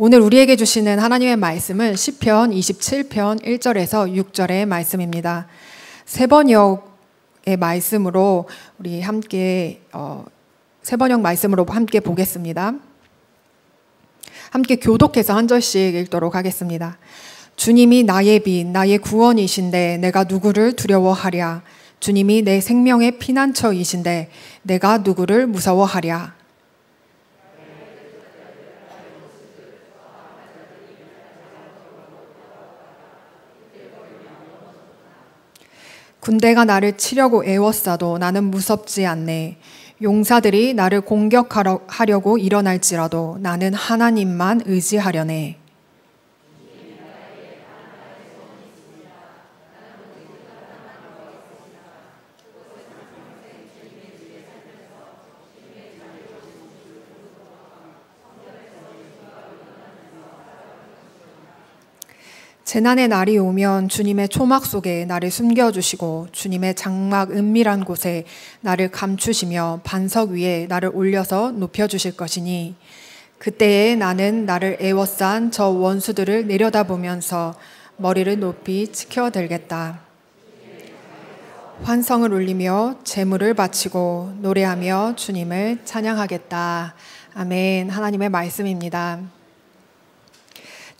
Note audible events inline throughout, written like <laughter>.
오늘 우리에게 주시는 하나님의 말씀은 10편 27편 1절에서 6절의 말씀입니다. 세번역의 말씀으로 우리 함께 어, 세번역 말씀으로 함께 보겠습니다. 함께 교독해서 한 절씩 읽도록 하겠습니다. 주님이 나의 빛, 나의 구원이신데 내가 누구를 두려워하랴. 주님이 내 생명의 피난처이신데 내가 누구를 무서워하랴. 군대가 나를 치려고 애워싸도 나는 무섭지 않네. 용사들이 나를 공격하려고 일어날지라도 나는 하나님만 의지하려네. 재난의 날이 오면 주님의 초막 속에 나를 숨겨주시고 주님의 장막 은밀한 곳에 나를 감추시며 반석 위에 나를 올려서 높여주실 것이니 그때에 나는 나를 애워싼 저 원수들을 내려다보면서 머리를 높이 치켜들겠다. 환성을 울리며 재물을 바치고 노래하며 주님을 찬양하겠다. 아멘. 하나님의 말씀입니다.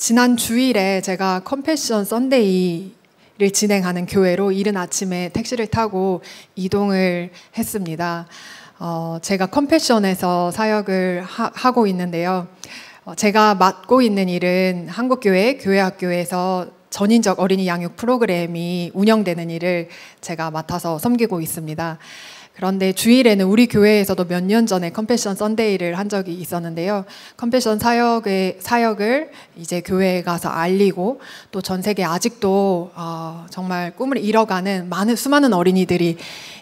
지난 주일에 제가 컴패션 썬데이를 진행하는 교회로 이른 아침에 택시를 타고 이동을 했습니다. 어, 제가 컴패션에서 사역을 하, 고 있는데요. 어, 제가 맡고 있는 일은 한국교회 교회학교에서 전인적 어린이 양육 프로그램이 운영되는 일을 제가 맡아서 섬기고 있습니다. 그런데 주일에는 우리 교회에서도 몇 년 전에 컴패션 썬데이를 한 적이 있었는데요. 컴패션 사역의 사역을 이제 교회에 가서 알리고 또 전 세계 아직도 어, 정말 꿈을 잃어가는 많은 수많은 어린이들이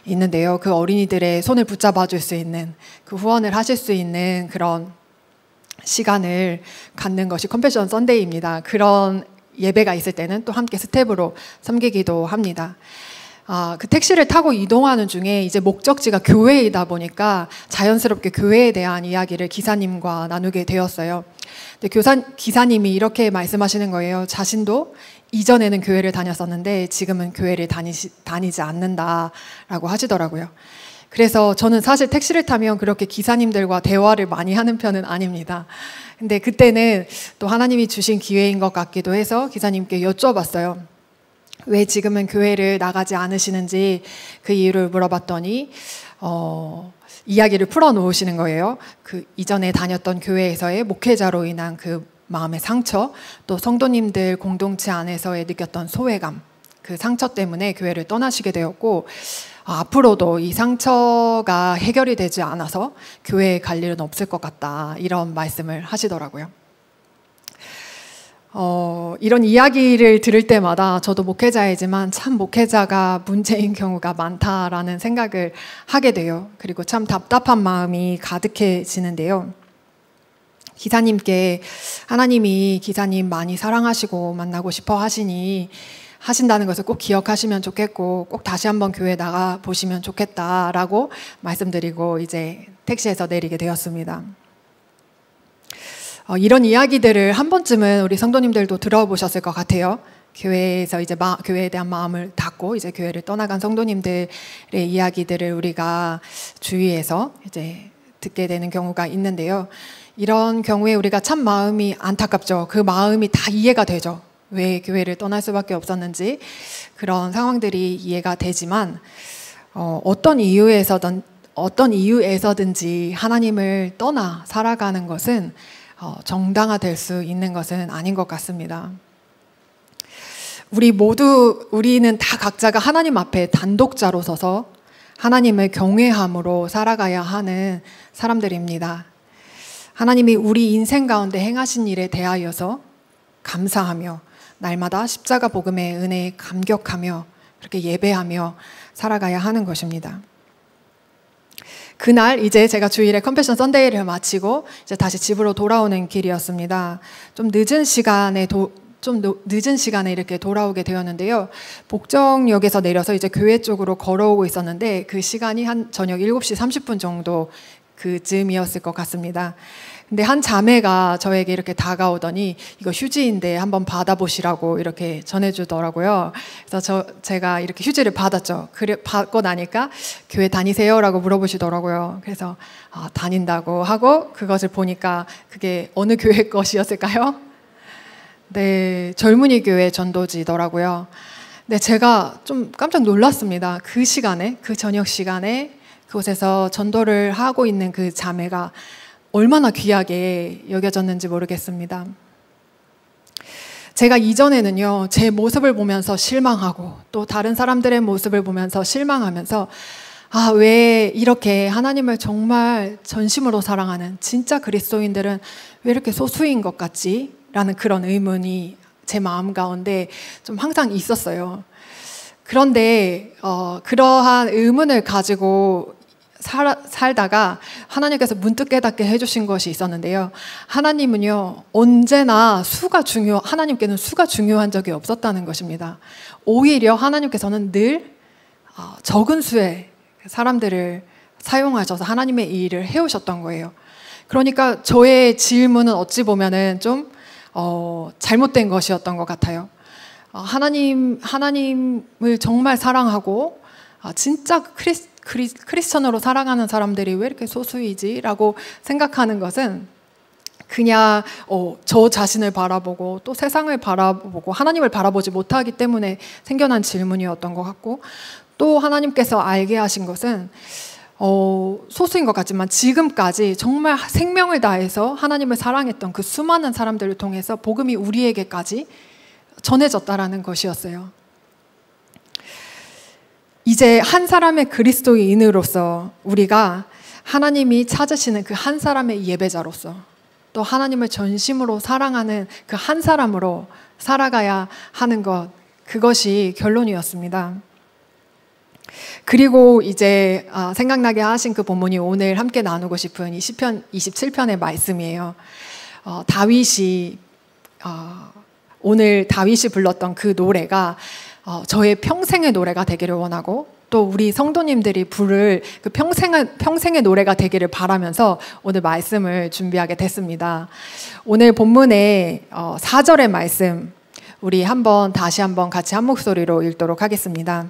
있는데요. 그 어린이들의 손을 붙잡아 줄 수 있는 그 후원을 하실 수 있는 그런 시간을 갖는 것이 컴패션 썬데이입니다. 그런 예배가 있을 때는 또 함께 스텝으로 섬기기도 합니다. 아, 그 택시를 타고 이동하는 중에 이제 목적지가 교회이다 보니까 자연스럽게 교회에 대한 이야기를 기사님과 나누게 되었어요. 근데 교사, 기사님이 이렇게 말씀하시는 거예요. 자신도 이전에는 교회를 다녔었는데 지금은 교회를 다니시, 다니지 않는다라고 하시더라고요. 그래서 저는 사실 택시를 타면 그렇게 기사님들과 대화를 많이 하는 편은 아닙니다. 근데 그때는 또 하나님이 주신 기회인 것 같기도 해서 기사님께 여쭤봤어요. 왜 지금은 교회를 나가지 않으시는지 그 이유를 물어봤더니 어, 이야기를 풀어놓으시는 거예요. 그 이전에 다녔던 교회에서의 목회자로 인한 그 마음의 상처, 또 성도님들 공동체 안에서의 느꼈던 소외감, 그 상처 때문에 교회를 떠나시게 되었고, 아, 앞으로도 이 상처가 해결이 되지 않아서 교회에 갈 일은 없을 것 같다. 이런 말씀을 하시더라고요. 어, 이런 이야기를 들을 때마다 저도 목회자이지만 참 목회자가 문제인 경우가 많다라는 생각을 하게 돼요. 그리고 참 답답한 마음이 가득해지는데요. 기사님께 하나님이 기사님 많이 사랑하시고 만나고 싶어 하시니 하신다는 것을 꼭 기억하시면 좋겠고 꼭 다시 한번 교회 나가 보시면 좋겠다라고 말씀드리고 이제 택시에서 내리게 되었습니다. 어, 이런 이야기들을 한 번쯤은 우리 성도님들도 들어보셨을 것 같아요. 교회에서 이제 마, 교회에 대한 마음을 닫고 이제 교회를 떠나간 성도님들의 이야기들을 우리가 주위에서 이제 듣게 되는 경우가 있는데요. 이런 경우에 우리가 참 마음이 안타깝죠. 그 마음이 다 이해가 되죠. 왜 교회를 떠날 수밖에 없었는지 그런 상황들이 이해가 되지만 어, 어떤 이유에서든 어떤 이유에서든지 하나님을 떠나 살아가는 것은 어, 정당화될 수 있는 것은 아닌 것 같습니다. 우리 모두 우리는 다 각자가 하나님 앞에 단독자로 서서 하나님을 경외함으로 살아가야 하는 사람들입니다. 하나님이 우리 인생 가운데 행하신 일에 대하여서 감사하며 날마다 십자가 복음의 은혜에 감격하며 그렇게 예배하며 살아가야 하는 것입니다. 그날 이제 제가 주일에 컴패션 썬데이를 마치고 이제 다시 집으로 돌아오는 길이었습니다. 좀 늦은 시간에 도, 좀 늦은 시간에 이렇게 돌아오게 되었는데요. 복정역에서 내려서 이제 교회 쪽으로 걸어오고 있었는데 그 시간이 한 저녁 7시 30분 정도 그쯤이었을 것 같습니다. 근데 한 자매가 저에게 이렇게 다가오더니 이거 휴지인데 한번 받아보시라고 이렇게 전해주더라고요. 그래서 저 제가 이렇게 휴지를 받았죠. 그래, 받고 나니까 교회 다니세요라고 물어보시더라고요. 그래서 아, 다닌다고 하고 그것을 보니까 그게 어느 교회 <laughs> 것이었을까요? 네, 젊은이 교회 전도지더라고요. 네, 제가 좀 깜짝 놀랐습니다. 그 시간에, 그 저녁 시간에 그곳에서 전도를 하고 있는 그 자매가 얼마나 귀하게 여겨졌는지 모르겠습니다. 제가 이전에는요, 제 모습을 보면서 실망하고 또 다른 사람들의 모습을 보면서 실망하면서 아, 왜 이렇게 하나님을 정말 전심으로 사랑하는 진짜 그리스도인들은 왜 이렇게 소수인 것 같지? 라는 그런 의문이 제 마음 가운데 좀 항상 있었어요. 그런데 어, 그러한 의문을 가지고 살, 살다가 하나님께서 문득 깨닫게 해주신 것이 있었는데요. 하나님은요, 언제나 수가 중요, 하나님께는 수가 중요한 적이 없었다는 것입니다. 오히려 하나님께서는 늘 어, 적은 수의 사람들을 사용하셔서 하나님의 일을 해오셨던 거예요. 그러니까 저의 질문은 어찌 보면은 좀, 어, 잘못된 것이었던 것 같아요. 어, 하나님, 하나님을 정말 사랑하고, 어, 진짜 크리스, 크리, 크리스천으로 살아가는 사람들이 왜 이렇게 소수이지라고 생각하는 것은 그냥 어, 저 자신을 바라보고 또 세상을 바라보고 하나님을 바라보지 못하기 때문에 생겨난 질문이었던 것 같고 또 하나님께서 알게 하신 것은 어, 소수인 것 같지만 지금까지 정말 생명을 다해서 하나님을 사랑했던 그 수많은 사람들을 통해서 복음이 우리에게까지 전해졌다라는 것이었어요. 이제 한 사람의 그리스도인으로서 우리가 하나님이 찾으시는 그 한 사람의 예배자로서 또 하나님을 전심으로 사랑하는 그 한 사람으로 살아가야 하는 것 그것이 결론이었습니다. 그리고 이제 아, 생각나게 하신 그 본문이 오늘 함께 나누고 싶은 이 시편 27편의 말씀이에요. 어, 다윗이 어, 오늘 다윗이 불렀던 그 노래가 어, 저의 평생의 노래가 되기를 원하고 또 우리 성도님들이 부를 그 평생의, 평생의 노래가 되기를 바라면서 오늘 말씀을 준비하게 됐습니다. 오늘 본문의 어, 4절의 말씀 우리 한번 다시 한번 같이 한 목소리로 읽도록 하겠습니다.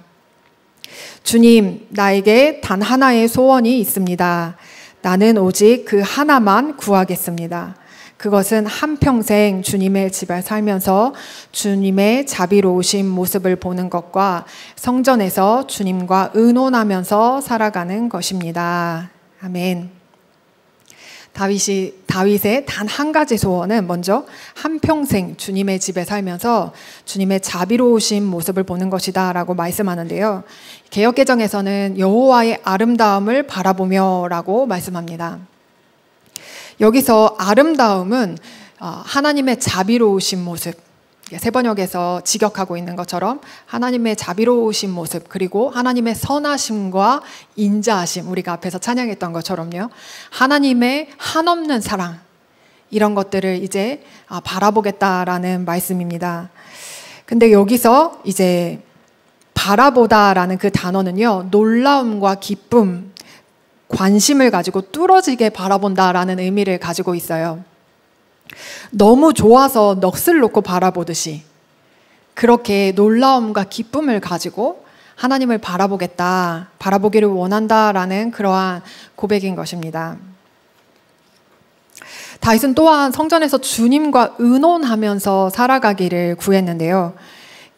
주님, 나에게 단 하나의 소원이 있습니다. 나는 오직 그 하나만 구하겠습니다. 그것은 한평생 주님의 집에 살면서 주님의 자비로우신 모습을 보는 것과 성전에서 주님과 의논하면서 살아가는 것입니다. 아멘. 다윗이 다윗의 단 한 가지 소원은 먼저 한 평생 주님의 집에 살면서 주님의 자비로우신 모습을 보는 것이다라고 말씀하는데요. 개혁 개정에서는 여호와의 아름다움을 바라보며라고 말씀합니다. 여기서 아름다움은 어, 하나님의 자비로우신 모습, 세번역에서 직역하고 있는 것처럼 하나님의 자비로우신 모습 그리고 하나님의 선하심과 인자하심 우리가 앞에서 찬양했던 것처럼요 하나님의 한없는 사랑 이런 것들을 이제 아, 바라보겠다라는 말씀입니다 근데 여기서 이제 바라보다라는 그 단어는요 놀라움과 기쁨 관심을 가지고 뚫어지게 바라본다라는 의미를 가지고 있어요. 너무 좋아서 넋을 놓고 바라보듯이 그렇게 놀라움과 기쁨을 가지고 하나님을 바라보겠다, 바라보기를 원한다라는 그러한 고백인 것입니다. 다윗은 또한 성전에서 주님과 의논하면서 살아가기를 구했는데요.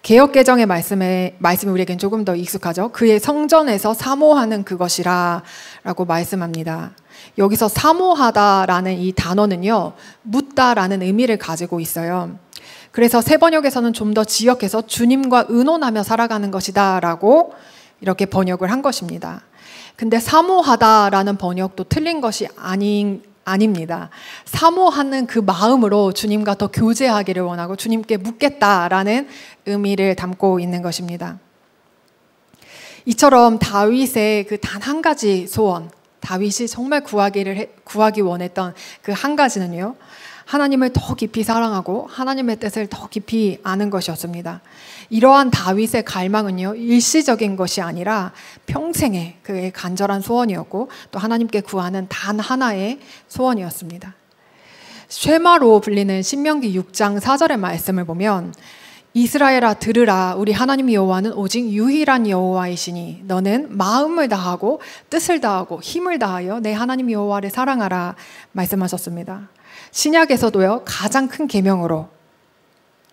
개혁 개정의 말씀에 말씀이 우리에겐 조금 더 익숙하죠. 그의 성전에서 사모하는 그것이라라고 말씀합니다. 여기서 사모하다라는 이 단어는요, 묻다라는 의미를 가지고 있어요. 그래서 세 번역에서는 좀 더 지역해서 주님과 의논하며 살아가는 것이다라고 이렇게 번역을 한 것입니다. 근데 사모하다라는 번역도 틀린 것이 아닌 아닙니다. 사모하는 그 마음으로 주님과 더 교제하기를 원하고 주님께 묻겠다라는 의미를 담고 있는 것입니다. 이처럼 다윗의 그 단 한 가지 소원, 다윗이 정말 구하기를 구하기 원했던 그 한 가지는요. 하나님을 더 깊이 사랑하고 하나님의 뜻을 더 깊이 아는 것이었습니다. 이러한 다윗의 갈망은요, 일시적인 것이 아니라 평생의 그의 간절한 소원이었고 또 하나님께 구하는 단 하나의 소원이었습니다. 쉐마로 불리는 신명기 6장 4절의 말씀을 보면 이스라엘아 들으라 우리 하나님 여호와는 오직 유일한 여호와이시니 너는 마음을 다하고 뜻을 다하고 힘을 다하여 내 하나님 여호와를 사랑하라 말씀하셨습니다. 신약에서도요 가장 큰 계명으로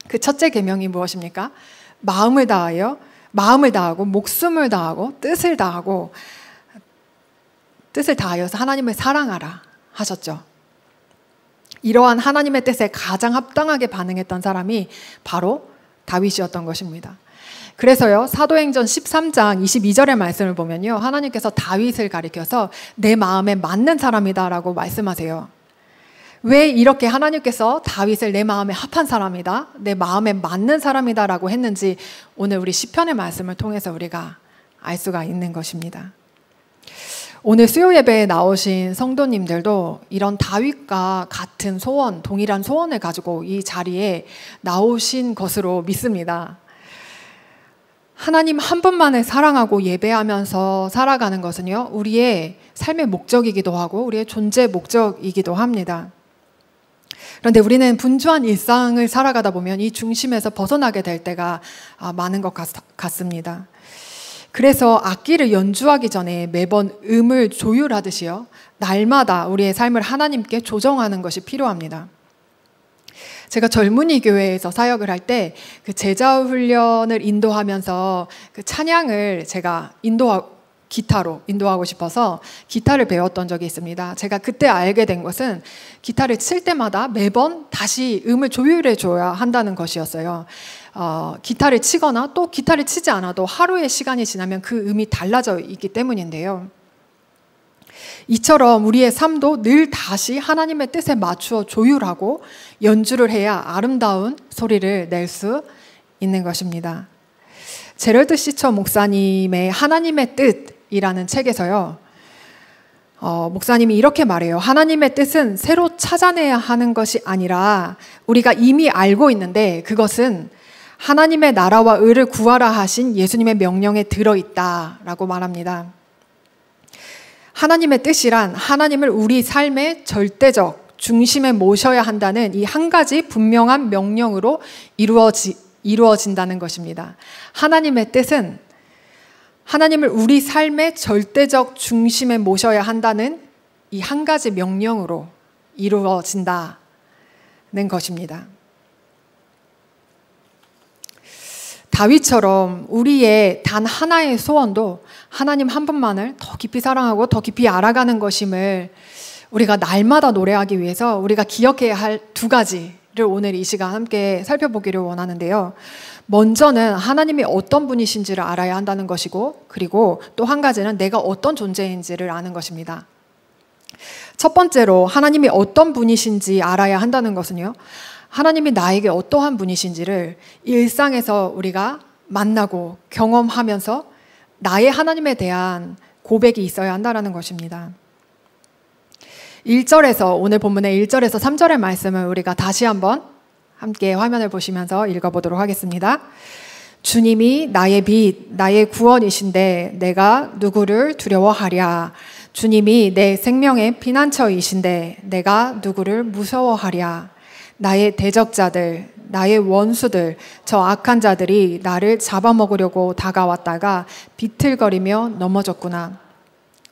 그 첫째 계명이 무엇입니까? 마음을 다하여 마음을 다하고 목숨을 다하고 뜻을 다하고 뜻을 다하여서 하나님을 사랑하라 하셨죠. 이러한 하나님의 뜻에 가장 합당하게 반응했던 사람이 바로 다윗이었던 것입니다. 그래서요 사도행전 13장 22절의 말씀을 보면요 하나님께서 다윗을 가리켜서 내 마음에 맞는 사람이다라고 말씀하세요. 왜 이렇게 하나님께서 다윗을 내 마음에 합한 사람이다, 내 마음에 맞는 사람이다라고 했는지 오늘 우리 시편의 말씀을 통해서 우리가 알 수가 있는 것입니다. 오늘 수요 예배에 나오신 성도님들도 이런 다윗과 같은 소원, 동일한 소원을 가지고 이 자리에 나오신 것으로 믿습니다. 하나님 한 분만을 사랑하고 예배하면서 살아가는 것은요, 우리의 삶의 목적이기도 하고, 우리의 존재 목적이기도 합니다. 그런데 우리는 분주한 일상을 살아가다 보면 이 중심에서 벗어나게 될 때가 아, 많은 것 같습니다. 그래서 악기를 연주하기 전에 매번 음을 조율하듯이요. 날마다 우리의 삶을 하나님께 조정하는 것이 필요합니다. 제가 젊은이 교회에서 사역을 할 때 그 제자 훈련을 인도하면서 그 찬양을 제가 인도하고 기타로 인도하고 싶어서 기타를 배웠던 적이 있습니다. 제가 그때 알게 된 것은 기타를 칠 때마다 매번 다시 음을 조율해 줘야 한다는 것이었어요. 어, 기타를 치거나 또 기타를 치지 않아도 하루의 시간이 지나면 그 음이 달라져 있기 때문인데요. 이처럼 우리의 삶도 늘 다시 하나님의 뜻에 맞추어 조율하고 연주를 해야 아름다운 소리를 낼 수 있는 것입니다. 제럴드 시처 목사님의 하나님의 뜻 이라는 책에서요. 어, 목사님이 이렇게 말해요. 하나님의 뜻은 새로 찾아내야 하는 것이 아니라 우리가 이미 알고 있는데 그것은 하나님의 나라와 의를 구하라 하신 예수님의 명령에 들어있다 라고 말합니다. 하나님의 뜻이란 하나님을 우리 삶의 절대적 중심에 모셔야 한다는 이 한 가지 분명한 명령으로 이루어지, 이루어진다는 것입니다. 하나님의 뜻은 하나님을 우리 삶의 절대적 중심에 모셔야 한다는 이 한 가지 명령으로 이루어진다는 것입니다. 다윗처럼 우리의 단 하나의 소원도 하나님 한 분만을 더 깊이 사랑하고 더 깊이 알아가는 것임을 우리가 날마다 노래하기 위해서 우리가 기억해야 할 두 가지를 오늘 이 시간 함께 살펴보기를 원하는데요. 먼저는 하나님이 어떤 분이신지를 알아야 한다는 것이고, 그리고 또 한 가지는 내가 어떤 존재인지를 아는 것입니다. 첫 번째로 하나님이 어떤 분이신지 알아야 한다는 것은요, 하나님이 나에게 어떠한 분이신지를 일상에서 우리가 만나고 경험하면서 나의 하나님에 대한 고백이 있어야 한다는 것입니다. 1절에서 오늘 본문의 1절에서 3절의 말씀을 우리가 다시 한번 함께 화면을 보시면서 읽어보도록 하겠습니다. 주님이 나의 빛, 나의 구원이신데 내가 누구를 두려워하랴. 주님이 내 생명의 피난처이신데 내가 누구를 무서워하랴. 나의 대적자들, 나의 원수들, 저 악한 자들이 나를 잡아먹으려고 다가왔다가 비틀거리며 넘어졌구나.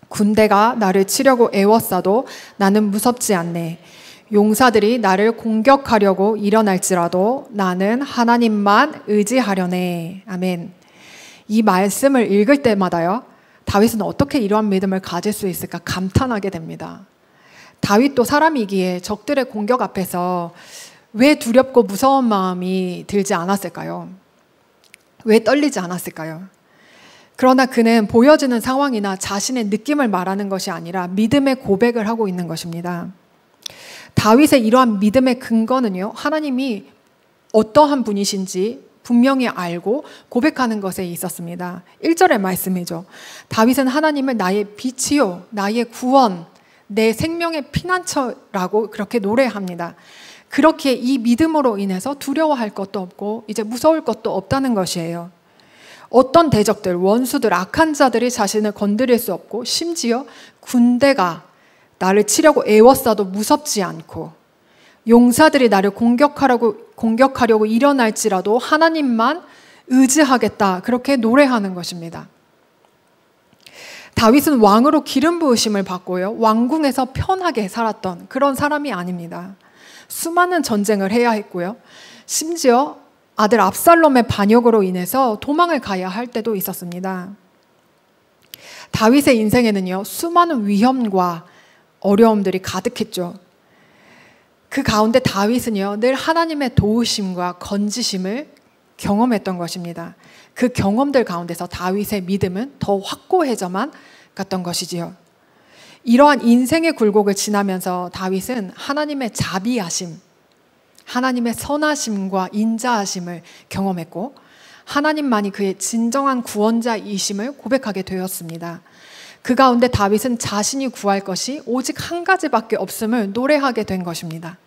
군대가 나를 치려고 애워싸도 나는 무섭지 않네. 용사들이 나를 공격하려고 일어날지라도 나는 하나님만 의지하려네. 아멘. 이 말씀을 읽을 때마다요. 다윗은 어떻게 이러한 믿음을 가질 수 있을까 감탄하게 됩니다. 다윗도 사람이기에 적들의 공격 앞에서 왜 두렵고 무서운 마음이 들지 않았을까요? 왜 떨리지 않았을까요? 그러나 그는 보여지는 상황이나 자신의 느낌을 말하는 것이 아니라 믿음의 고백을 하고 있는 것입니다. 다윗의 이러한 믿음의 근거는요. 하나님이 어떠한 분이신지 분명히 알고 고백하는 것에 있었습니다. 1절의 말씀이죠. 다윗은 하나님을 나의 빛이요, 나의 구원, 내 생명의 피난처라고 그렇게 노래합니다. 그렇게 이 믿음으로 인해서 두려워할 것도 없고 이제 무서울 것도 없다는 것이에요. 어떤 대적들, 원수들, 악한 자들이 자신을 건드릴 수 없고 심지어 군대가 나를 치려고 애워싸도 무섭지 않고 용사들이 나를 공격하려고 공격하려고 일어날지라도 하나님만 의지하겠다. 그렇게 노래하는 것입니다. 다윗은 왕으로 기름 부으심을 받고요. 왕궁에서 편하게 살았던 그런 사람이 아닙니다. 수많은 전쟁을 해야 했고요. 심지어 아들 압살롬의 반역으로 인해서 도망을 가야 할 때도 있었습니다. 다윗의 인생에는요, 수많은 위험과 어려움들이 가득했죠. 그 가운데 다윗은요, 늘 하나님의 도우심과 건지심을 경험했던 것입니다. 그 경험들 가운데서 다윗의 믿음은 더 확고해져만 갔던 것이지요. 이러한 인생의 굴곡을 지나면서 다윗은 하나님의 자비하심, 하나님의 선하심과 인자하심을 경험했고 하나님만이 그의 진정한 구원자이심을 고백하게 되었습니다. 그 가운데 다윗은 자신이 구할 것이 오직 한 가지밖에 없음을 노래하게 된 것입니다.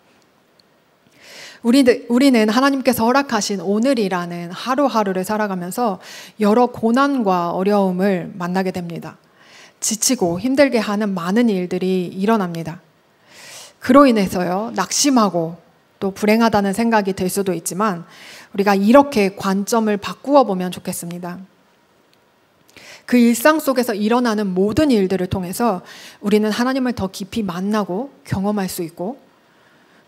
우리는, 하나님께서 허락하신 오늘이라는 하루하루를 살아가면서 여러 고난과 어려움을 만나게 됩니다. 지치고 힘들게 하는 많은 일들이 일어납니다. 그로 인해서요, 낙심하고 또 불행하다는 생각이 들 수도 있지만 우리가 이렇게 관점을 바꾸어 보면 좋겠습니다. 그 일상 속에서 일어나는 모든 일들을 통해서 우리는 하나님을 더 깊이 만나고 경험할 수 있고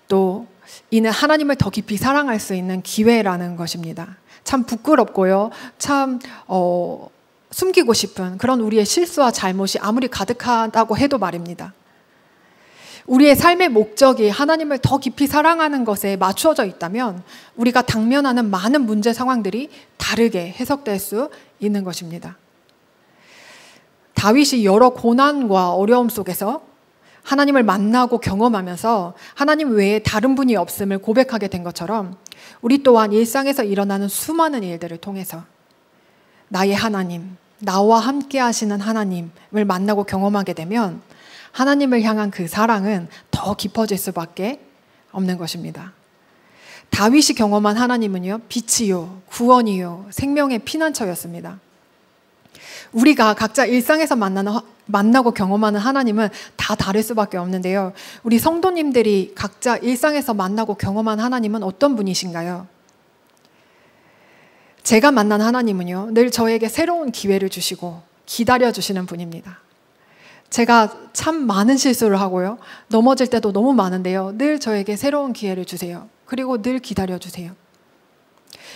또 이는 하나님을 더 깊이 사랑할 수 있는 기회라는 것입니다. 참 부끄럽고요. 참, 어, 숨기고 싶은 그런 우리의 실수와 잘못이 아무리 가득하다고 해도 말입니다. 우리의 삶의 목적이 하나님을 더 깊이 사랑하는 것에 맞추어져 있다면 우리가 당면하는 많은 문제 상황들이 다르게 해석될 수 있는 것입니다. 다윗이 여러 고난과 어려움 속에서 하나님을 만나고 경험하면서 하나님 외에 다른 분이 없음을 고백하게 된 것처럼 우리 또한 일상에서 일어나는 수많은 일들을 통해서 나의 하나님, 나와 함께 하시는 하나님을 만나고 경험하게 되면 하나님을 향한 그 사랑은 더 깊어질 수밖에 없는 것입니다. 다윗이 경험한 하나님은요, 빛이요, 구원이요, 생명의 피난처였습니다. 우리가 각자 일상에서 만나는 만나고 경험하는 하나님은 다 다를 수밖에 없는데요. 우리 성도님들이 각자 일상에서 만나고 경험한 하나님은 어떤 분이신가요? 제가 만난 하나님은요, 늘 저에게 새로운 기회를 주시고 기다려주시는 분입니다. 제가 참 많은 실수를 하고요. 넘어질 때도 너무 많은데요. 늘 저에게 새로운 기회를 주세요. 그리고 늘 기다려주세요.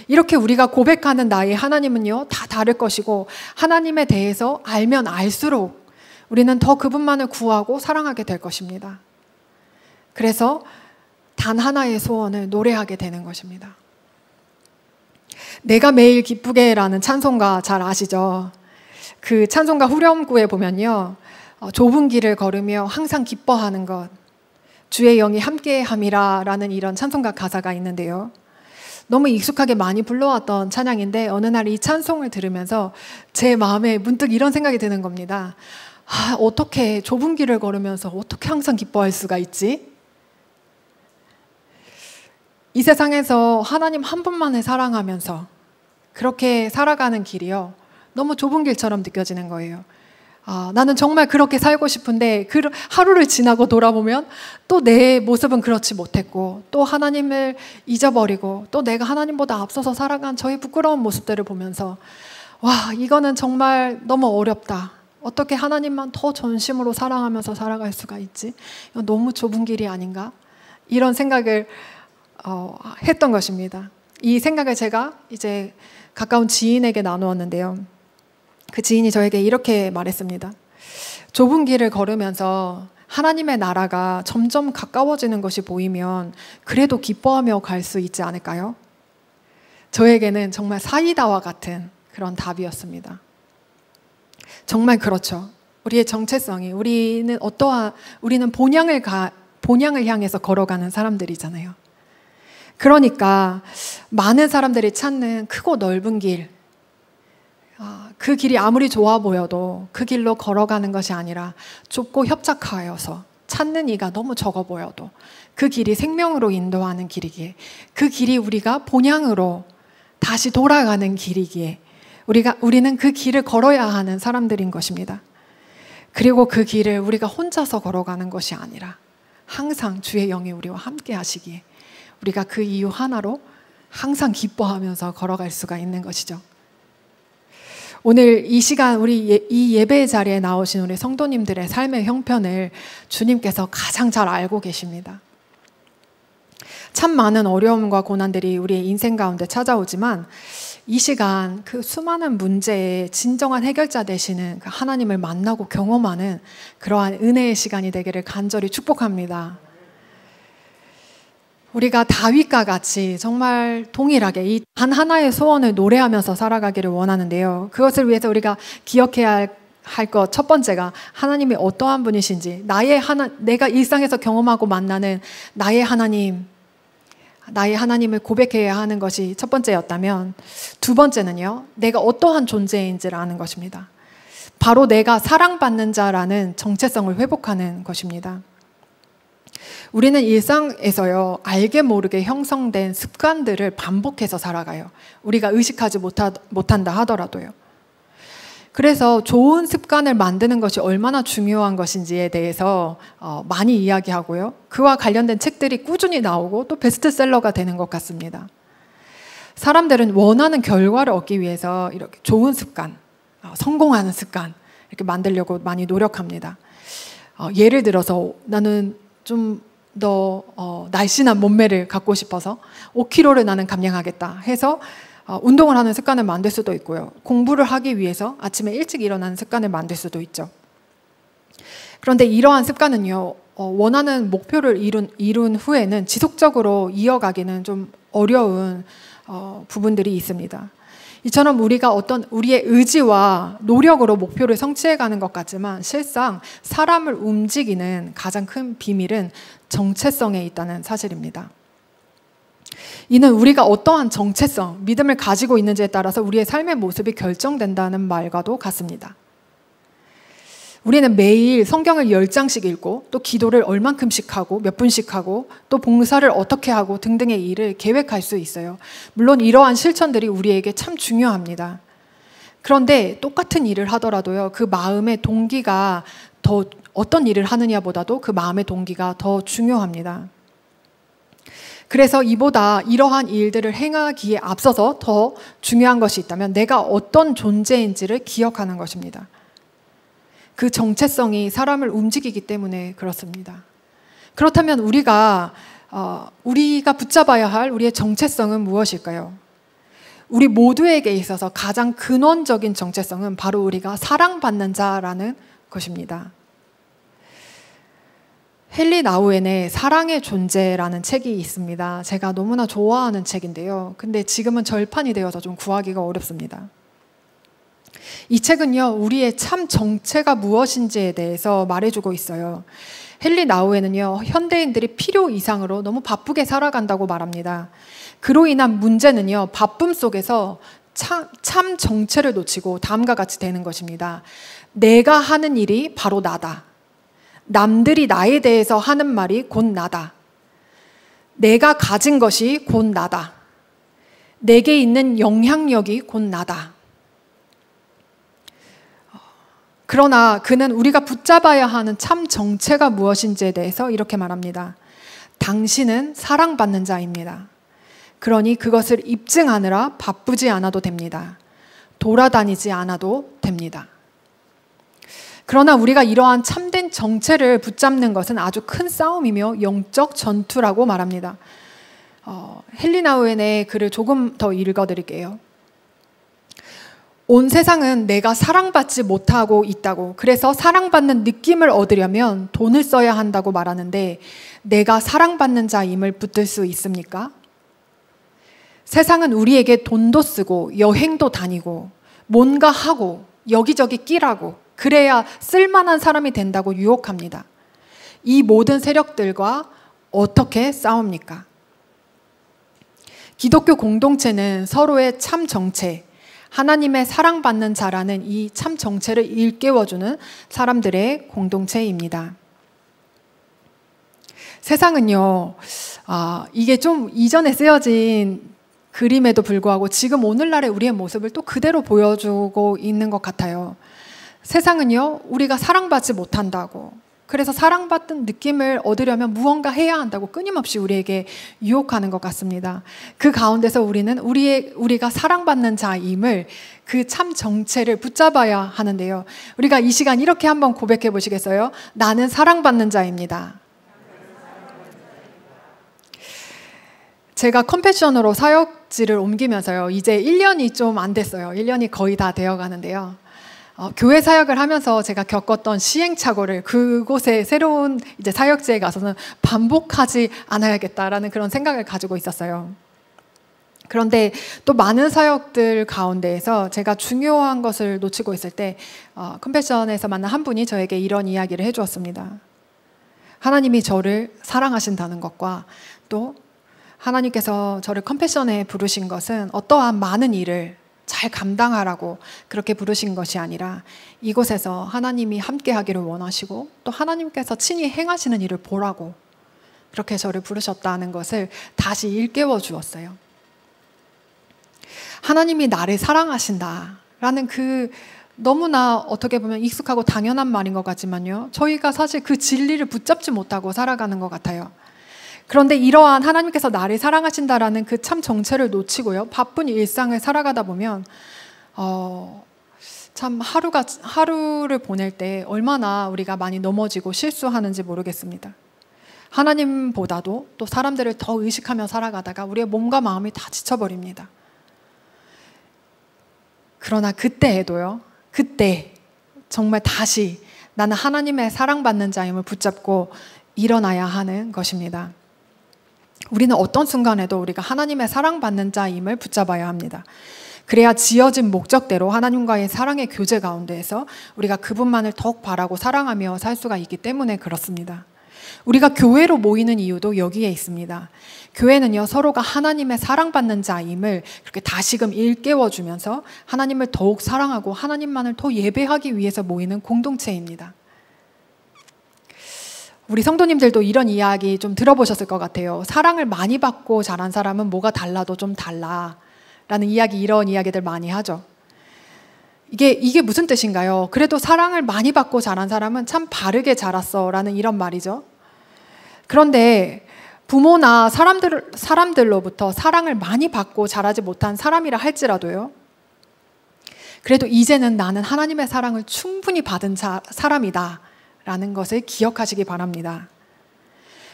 이렇게 우리가 고백하는 나의 하나님은요, 다 다를 것이고, 하나님에 대해서 알면 알수록 우리는 더 그분만을 구하고 사랑하게 될 것입니다. 그래서 단 하나의 소원을 노래하게 되는 것입니다. 내가 매일 기쁘게라는 찬송가 잘 아시죠? 그 찬송가 후렴구에 보면요. 어, 좁은 길을 걸으며 항상 기뻐하는 것. 주의 영이 함께 함이라 라는 이런 찬송가 가사가 있는데요. 너무 익숙하게 많이 불러왔던 찬양인데 어느 날 이 찬송을 들으면서 제 마음에 문득 이런 생각이 드는 겁니다. 아, 어떻게 좁은 길을 걸으면서 어떻게 항상 기뻐할 수가 있지? 이 세상에서 하나님 한 분만을 사랑하면서 그렇게 살아가는 길이요. 너무 좁은 길처럼 느껴지는 거예요. 아, 나는 정말 그렇게 살고 싶은데 그 하루를 지나고 돌아보면 또 내 모습은 그렇지 못했고 또 하나님을 잊어버리고 또 내가 하나님보다 앞서서 살아간 저의 부끄러운 모습들을 보면서 와 이거는 정말 너무 어렵다. 어떻게 하나님만 더 전심으로 사랑하면서 살아갈 수가 있지? 너무 좁은 길이 아닌가? 이런 생각을 어, 했던 것입니다. 이 생각을 제가 이제 가까운 지인에게 나누었는데요. 그 지인이 저에게 이렇게 말했습니다. 좁은 길을 걸으면서 하나님의 나라가 점점 가까워지는 것이 보이면 그래도 기뻐하며 갈 수 있지 않을까요? 저에게는 정말 사이다와 같은 그런 답이었습니다. 정말 그렇죠. 우리의 정체성이 우리는 어떠한 우리는 본향을 가 본향을 향해서 걸어가는 사람들이잖아요. 그러니까 많은 사람들이 찾는 크고 넓은 길 아, 그 길이 아무리 좋아 보여도 그 길로 걸어가는 것이 아니라 좁고 협착하여서 찾는 이가 너무 적어 보여도 그 길이 생명으로 인도하는 길이기에 그 길이 우리가 본향으로 다시 돌아가는 길이기에 우리가 우리는 그 길을 걸어야 하는 사람들인 것입니다. 그리고 그 길을 우리가 혼자서 걸어가는 것이 아니라 항상 주의 영이 우리와 함께 하시기에 우리가 그 이유 하나로 항상 기뻐하면서 걸어갈 수가 있는 것이죠. 오늘 이 시간 우리 예, 이 예배 자리에 나오신 우리 성도님들의 삶의 형편을 주님께서 가장 잘 알고 계십니다. 참 많은 어려움과 고난들이 우리의 인생 가운데 찾아오지만 이 시간 그 수많은 문제의 진정한 해결자 되시는 그 하나님을 만나고 경험하는 그러한 은혜의 시간이 되기를 간절히 축복합니다. 우리가 다윗과 같이 정말 동일하게 이단 하나의 소원을 노래하면서 살아가기를 원하는데요. 그것을 위해서 우리가 기억해야 할 것 첫 번째가 하나님이 어떠한 분이신지 나의 하나 내가 일상에서 경험하고 만나는 나의 하나님 나의 하나님을 고백해야 하는 것이 첫 번째였다면 두 번째는요. 내가 어떠한 존재인지를 아는 것입니다. 바로 내가 사랑받는 자라는 정체성을 회복하는 것입니다. 우리는 일상에서요, 알게 모르게 형성된 습관들을 반복해서 살아가요. 우리가 의식하지 못하, 못한다 하더라도요. 그래서 좋은 습관을 만드는 것이 얼마나 중요한 것인지에 대해서 어, 많이 이야기하고요. 그와 관련된 책들이 꾸준히 나오고 또 베스트셀러가 되는 것 같습니다. 사람들은 원하는 결과를 얻기 위해서 이렇게 좋은 습관, 어, 성공하는 습관 이렇게 만들려고 많이 노력합니다. 어, 예를 들어서 나는 좀너 어, 날씬한 몸매를 갖고 싶어서 5kg를 나는 감량하겠다 해서 어, 운동을 하는 습관을 만들 수도 있고요. 공부를 하기 위해서 아침에 일찍 일어나는 습관을 만들 수도 있죠. 그런데 이러한 습관은요, 어, 원하는 목표를 이룬, 이룬 후에는 지속적으로 이어가기는 좀 어려운 어, 부분들이 있습니다. 이처럼 우리가 어떤 우리의 의지와 노력으로 목표를 성취해가는 것 같지만 실상 사람을 움직이는 가장 큰 비밀은 정체성에 있다는 사실입니다. 이는 우리가 어떠한 정체성, 믿음을 가지고 있는지에 따라서 우리의 삶의 모습이 결정된다는 말과도 같습니다. 우리는 매일 성경을 10장씩 읽고 또 기도를 얼만큼씩 하고 몇 분씩 하고 또 봉사를 어떻게 하고 등등의 일을 계획할 수 있어요. 물론 이러한 실천들이 우리에게 참 중요합니다. 그런데 똑같은 일을 하더라도요. 그 마음의 동기가 더 어떤 일을 하느냐보다도 그 마음의 동기가 더 중요합니다. 그래서 이보다 이러한 일들을 행하기에 앞서서 더 중요한 것이 있다면 내가 어떤 존재인지를 기억하는 것입니다. 그 정체성이 사람을 움직이기 때문에 그렇습니다. 그렇다면 우리가 어, 우리가 붙잡아야 할 우리의 정체성은 무엇일까요? 우리 모두에게 있어서 가장 근원적인 정체성은 바로 우리가 사랑받는 자라는 것입니다. 헨리 나우엔의 사랑의 존재라는 책이 있습니다. 제가 너무나 좋아하는 책인데요. 근데 지금은 절판이 되어서 좀 구하기가 어렵습니다. 이 책은요, 우리의 참 정체가 무엇인지에 대해서 말해주고 있어요. 헨리 나우에는요, 현대인들이 필요 이상으로 너무 바쁘게 살아간다고 말합니다. 그로 인한 문제는요, 바쁨 속에서 참, 참 정체를 놓치고 다음과 같이 되는 것입니다. 내가 하는 일이 바로 나다. 남들이 나에 대해서 하는 말이 곧 나다. 내가 가진 것이 곧 나다. 내게 있는 영향력이 곧 나다. 그러나 그는 우리가 붙잡아야 하는 참 정체가 무엇인지에 대해서 이렇게 말합니다. 당신은 사랑받는 자입니다. 그러니 그것을 입증하느라 바쁘지 않아도 됩니다. 돌아다니지 않아도 됩니다. 그러나 우리가 이러한 참된 정체를 붙잡는 것은 아주 큰 싸움이며 영적 전투라고 말합니다. 어, 헨리 나우엔의 글을 조금 더 읽어드릴게요. 온 세상은 내가 사랑받지 못하고 있다고, 그래서 사랑받는 느낌을 얻으려면 돈을 써야 한다고 말하는데, 내가 사랑받는 자임을 붙들 수 있습니까? 세상은 우리에게 돈도 쓰고, 여행도 다니고, 뭔가 하고, 여기저기 끼라고, 그래야 쓸만한 사람이 된다고 유혹합니다. 이 모든 세력들과 어떻게 싸웁니까? 기독교 공동체는 서로의 참 정체, 하나님의 사랑받는 자라는 이 참 정체를 일깨워주는 사람들의 공동체입니다. 세상은요, 아, 이게 좀 이전에 쓰여진 그림에도 불구하고 지금 오늘날의 우리의 모습을 또 그대로 보여주고 있는 것 같아요. 세상은요, 우리가 사랑받지 못한다고, 그래서 사랑받는 느낌을 얻으려면 무언가 해야 한다고 끊임없이 우리에게 유혹하는 것 같습니다. 그 가운데서 우리는 우리의, 우리가 사랑받는 자임을 그 참 정체를 붙잡아야 하는데요. 우리가 이 시간 이렇게 한번 고백해 보시겠어요? 나는 사랑받는 자입니다. 제가 컴패션으로 사역지를 옮기면서요. 이제 1년이 좀 안 됐어요. 1년이 거의 다 되어 가는데요. 어, 교회 사역을 하면서 제가 겪었던 시행착오를 그곳에 새로운 이제 사역지에 가서는 반복하지 않아야겠다라는 그런 생각을 가지고 있었어요. 그런데 또 많은 사역들 가운데에서 제가 중요한 것을 놓치고 있을 때 어, 컨패션에서 만난 한 분이 저에게 이런 이야기를 해주었습니다. 하나님이 저를 사랑하신다는 것과 또 하나님께서 저를 컨패션에 부르신 것은 어떠한 많은 일을 잘 감당하라고 그렇게 부르신 것이 아니라 이곳에서 하나님이 함께 하기를 원하시고 또 하나님께서 친히 행하시는 일을 보라고 그렇게 저를 부르셨다는 것을 다시 일깨워 주었어요. 하나님이 나를 사랑하신다라는 그 너무나 어떻게 보면 익숙하고 당연한 말인 것 같지만요. 저희가 사실 그 진리를 붙잡지 못하고 살아가는 것 같아요. 그런데 이러한 하나님께서 나를 사랑하신다라는 그 참 정체를 놓치고요. 바쁜 일상을 살아가다 보면 어, 참 하루가 하루를 보낼 때 얼마나 우리가 많이 넘어지고 실수하는지 모르겠습니다. 하나님보다도 또 사람들을 더 의식하며 살아가다가 우리의 몸과 마음이 다 지쳐버립니다. 그러나 그때에도요. 그때 정말 다시 나는 하나님의 사랑받는 자임을 붙잡고 일어나야 하는 것입니다. 우리는 어떤 순간에도 우리가 하나님의 사랑받는 자임을 붙잡아야 합니다. 그래야 지어진 목적대로 하나님과의 사랑의 교제 가운데에서 우리가 그분만을 더욱 바라고 사랑하며 살 수가 있기 때문에 그렇습니다. 우리가 교회로 모이는 이유도 여기에 있습니다. 교회는요, 서로가 하나님의 사랑받는 자임을 그렇게 다시금 일깨워주면서 하나님을 더욱 사랑하고 하나님만을 더 예배하기 위해서 모이는 공동체입니다. 우리 성도님들도 이런 이야기 좀 들어보셨을 것 같아요. 사랑을 많이 받고 자란 사람은 뭐가 달라도 좀 달라. 라는 이야기, 이런 이야기들 많이 하죠. 이게, 이게 무슨 뜻인가요? 그래도 사랑을 많이 받고 자란 사람은 참 바르게 자랐어. 라는 이런 말이죠. 그런데 부모나 사람들, 사람들로부터 사랑을 많이 받고 자라지 못한 사람이라 할지라도요. 그래도 이제는 나는 하나님의 사랑을 충분히 받은 자, 사람이다. 라는 것을 기억하시기 바랍니다.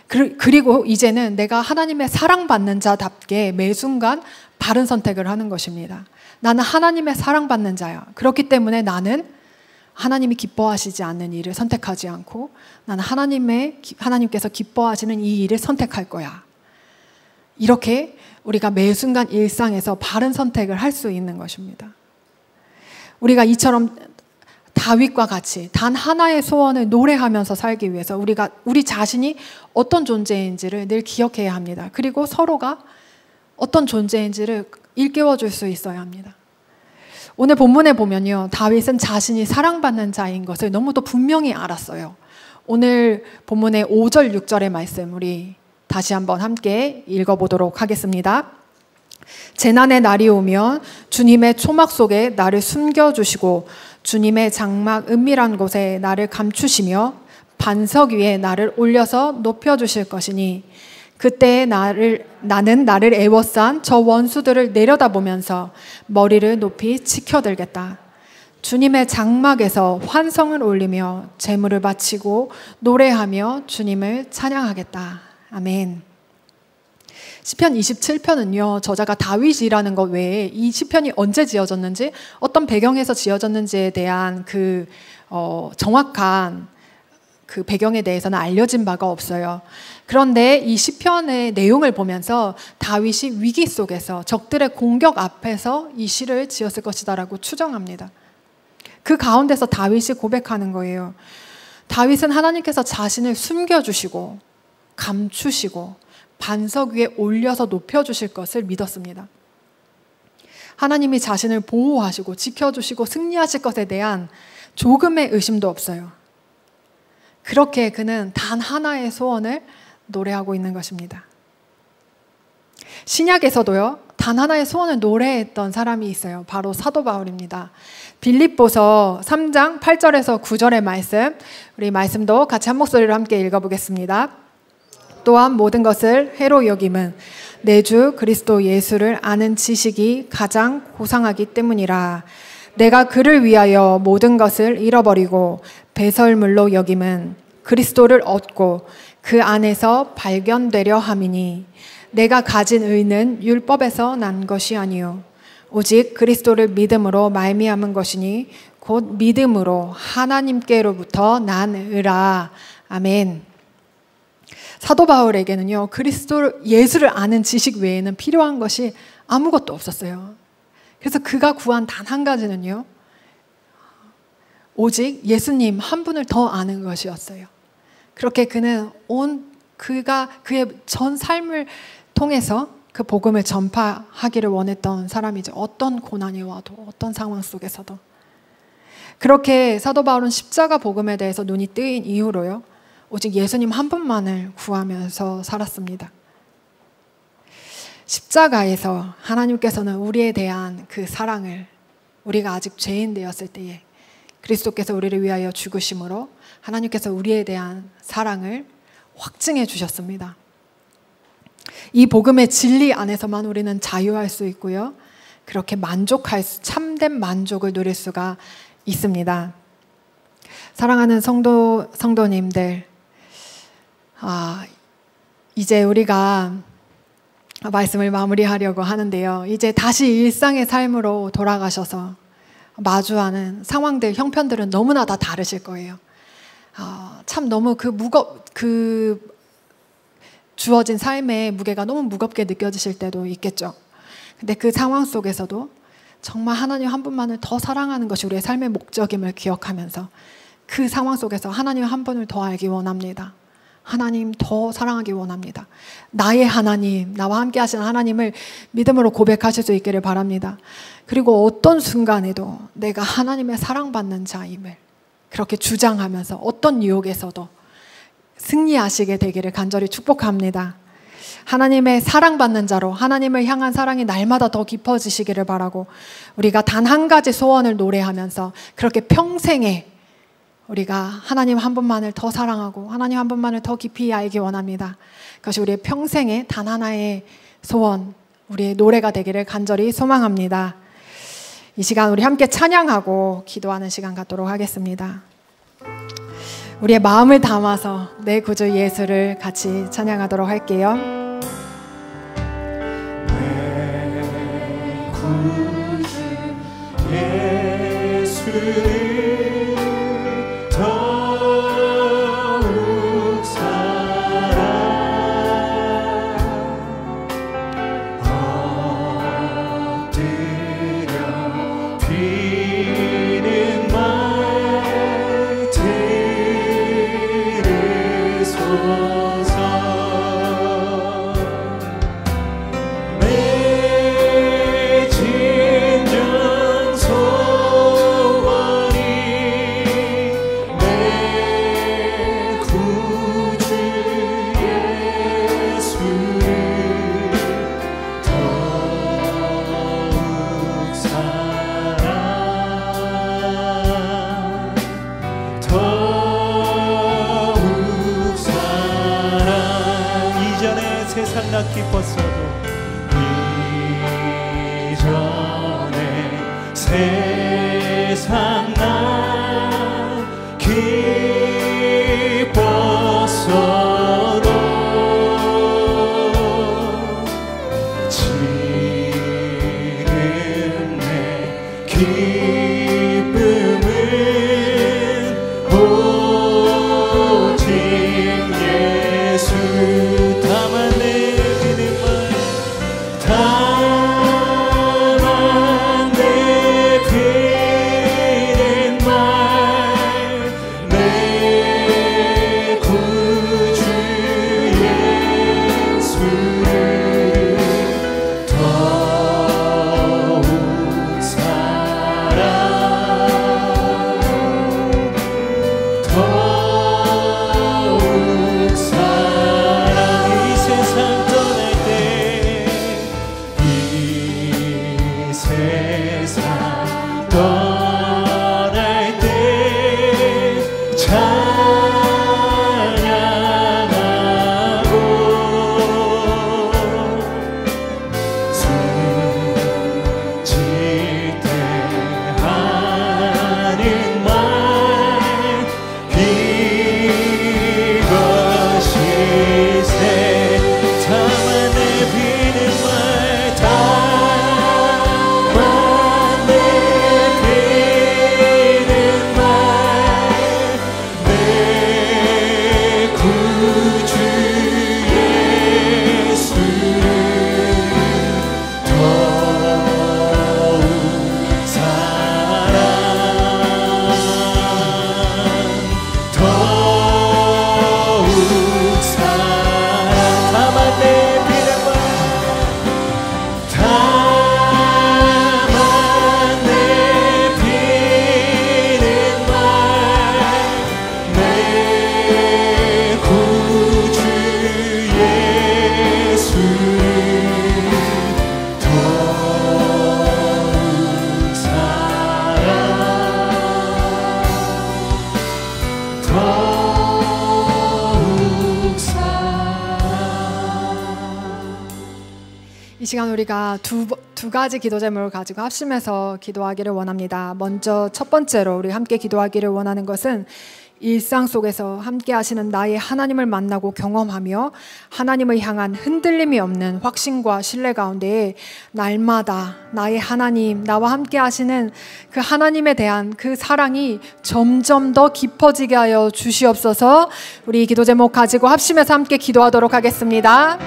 그리고 이제는 내가 하나님의 사랑받는 자답게 매 순간 바른 선택을 하는 것입니다. 나는 하나님의 사랑받는 자야. 그렇기 때문에 나는 하나님이 기뻐하시지 않는 일을 선택하지 않고 나는 하나님의 하나님께서 기뻐하시는 이 일을 선택할 거야. 이렇게 우리가 매 순간 일상에서 바른 선택을 할 수 있는 것입니다. 우리가 이처럼 다윗과 같이 단 하나의 소원을 노래하면서 살기 위해서 우리가 우리 자신이 어떤 존재인지를 늘 기억해야 합니다. 그리고 서로가 어떤 존재인지를 일깨워 줄 수 있어야 합니다. 오늘 본문에 보면요. 다윗은 자신이 사랑받는 자인 것을 너무도 분명히 알았어요. 오늘 본문의 5절 6절의 말씀 우리 다시 한번 함께 읽어 보도록 하겠습니다. 재난의 날이 오면 주님의 초막 속에 나를 숨겨 주시고 주님의 장막 은밀한 곳에 나를 감추시며 반석 위에 나를 올려서 높여 주실 것이니 그때 나를 나는 나를 애워싼 저 원수들을 내려다보면서 머리를 높이 치켜들겠다. 주님의 장막에서 환성을 올리며 재물을 바치고 노래하며 주님을 찬양하겠다. 아멘. 시편 27편은요. 저자가 다윗이라는 것 외에 이 시편이 언제 지어졌는지 어떤 배경에서 지어졌는지에 대한 그 어, 정확한 그 배경에 대해서는 알려진 바가 없어요. 그런데 이 시편의 내용을 보면서 다윗이 위기 속에서 적들의 공격 앞에서 이 시를 지었을 것이다라고 추정합니다. 그 가운데서 다윗이 고백하는 거예요. 다윗은 하나님께서 자신을 숨겨주시고 감추시고 반석 위에 올려서 높여주실 것을 믿었습니다. 하나님이 자신을 보호하시고 지켜주시고 승리하실 것에 대한 조금의 의심도 없어요. 그렇게 그는 단 하나의 소원을 노래하고 있는 것입니다. 신약에서도요, 단 하나의 소원을 노래했던 사람이 있어요. 바로 사도 바울입니다. 빌립보서 3장 8절에서 9절의 말씀, 우리 말씀도 같이 한 목소리로 함께 읽어보겠습니다. 또한 모든 것을 해로 여김은 내 주 그리스도 예수를 아는 지식이 가장 고상하기 때문이라. 내가 그를 위하여 모든 것을 잃어버리고 배설물로 여김은 그리스도를 얻고 그 안에서 발견되려 함이니 내가 가진 의는 율법에서 난 것이 아니요 오직 그리스도를 믿음으로 말미암은 것이니 곧 믿음으로 하나님께로부터 난 의라 아멘. 사도 바울에게는요, 그리스도 예수를 아는 지식 외에는 필요한 것이 아무것도 없었어요. 그래서 그가 구한 단 한 가지는요, 오직 예수님 한 분을 더 아는 것이었어요. 그렇게 그는 온 그가 그의 전 삶을 통해서 그 복음을 전파하기를 원했던 사람이죠. 어떤 고난이 와도 어떤 상황 속에서도. 그렇게 사도 바울은 십자가 복음에 대해서 눈이 뜨인 이후로요. 오직 예수님 한 분만을 구하면서 살았습니다. 십자가에서 하나님께서는 우리에 대한 그 사랑을 우리가 아직 죄인 되었을 때에 그리스도께서 우리를 위하여 죽으심으로 하나님께서 우리에 대한 사랑을 확증해 주셨습니다. 이 복음의 진리 안에서만 우리는 자유할 수 있고요. 그렇게 만족할 수, 참된 만족을 누릴 수가 있습니다. 사랑하는 성도 성도님들, 아, 이제 우리가 말씀을 마무리하려고 하는데요. 이제 다시 일상의 삶으로 돌아가셔서 마주하는 상황들, 형편들은 너무나 다 다르실 거예요. 아, 참 너무 그 무겁, 그 주어진 삶의 무게가 너무 무겁게 느껴지실 때도 있겠죠. 근데 그 상황 속에서도 정말 하나님 한 분만을 더 사랑하는 것이 우리의 삶의 목적임을 기억하면서 그 상황 속에서 하나님 한 분을 더 알기 원합니다. 하나님 더 사랑하기 원합니다. 나의 하나님, 나와 함께 하신 하나님을 믿음으로 고백하실 수 있기를 바랍니다. 그리고 어떤 순간에도 내가 하나님의 사랑받는 자임을 그렇게 주장하면서 어떤 유혹에서도 승리하시게 되기를 간절히 축복합니다. 하나님의 사랑받는 자로 하나님을 향한 사랑이 날마다 더 깊어지시기를 바라고 우리가 단 한 가지 소원을 노래하면서 그렇게 평생에 우리가 하나님 한 분만을 더 사랑하고 하나님 한 분만을 더 깊이 알기 원합니다. 그것이 우리의 평생의 단 하나의 소원, 우리의 노래가 되기를 간절히 소망합니다. 이 시간 우리 함께 찬양하고 기도하는 시간 갖도록 하겠습니다. 우리의 마음을 담아서 내 구주 예수를 같이 찬양하도록 할게요. 시간 우리가 두, 두 가지 기도 제목을 가지고 합심해서 기도하기를 원합니다. 먼저 첫 번째로 우리 함께 기도하기를 원하는 것은 일상 속에서 함께 하시는 나의 하나님을 만나고 경험하며 하나님을 향한 흔들림이 없는 확신과 신뢰 가운데 날마다 나의 하나님, 나와 함께 하시는 그 하나님에 대한 그 사랑이 점점 더 깊어지게 하여 주시옵소서 우리 기도 제목 가지고 합심해서 함께 기도하도록 하겠습니다.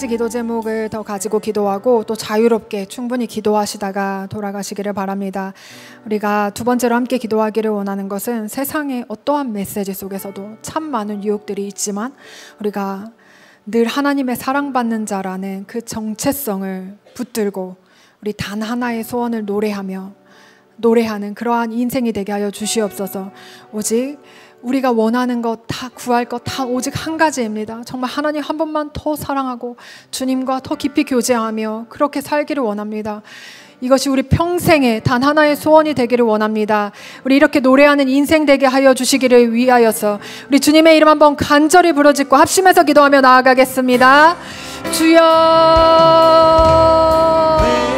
가지 기도 제목을 더 가지고 기도하고 또 자유롭게 충분히 기도하시다가 돌아가시기를 바랍니다. 우리가 두 번째로 함께 기도하기를 원하는 것은 세상의 어떠한 메시지 속에서도 참 많은 유혹들이 있지만 우리가 늘 하나님의 사랑받는 자라는 그 정체성을 붙들고 우리 단 하나의 소원을 노래하며 노래하는 그러한 인생이 되게 하여 주시옵소서. 오직 우리가 원하는 것 다 구할 것 다 오직 한 가지입니다. 정말 하나님 한 번만 더 사랑하고 주님과 더 깊이 교제하며 그렇게 살기를 원합니다. 이것이 우리 평생의 단 하나의 소원이 되기를 원합니다. 우리 이렇게 노래하는 인생 되게 하여 주시기를 위하여서 우리 주님의 이름 한 번 간절히 부르짖고 합심해서 기도하며 나아가겠습니다. 주여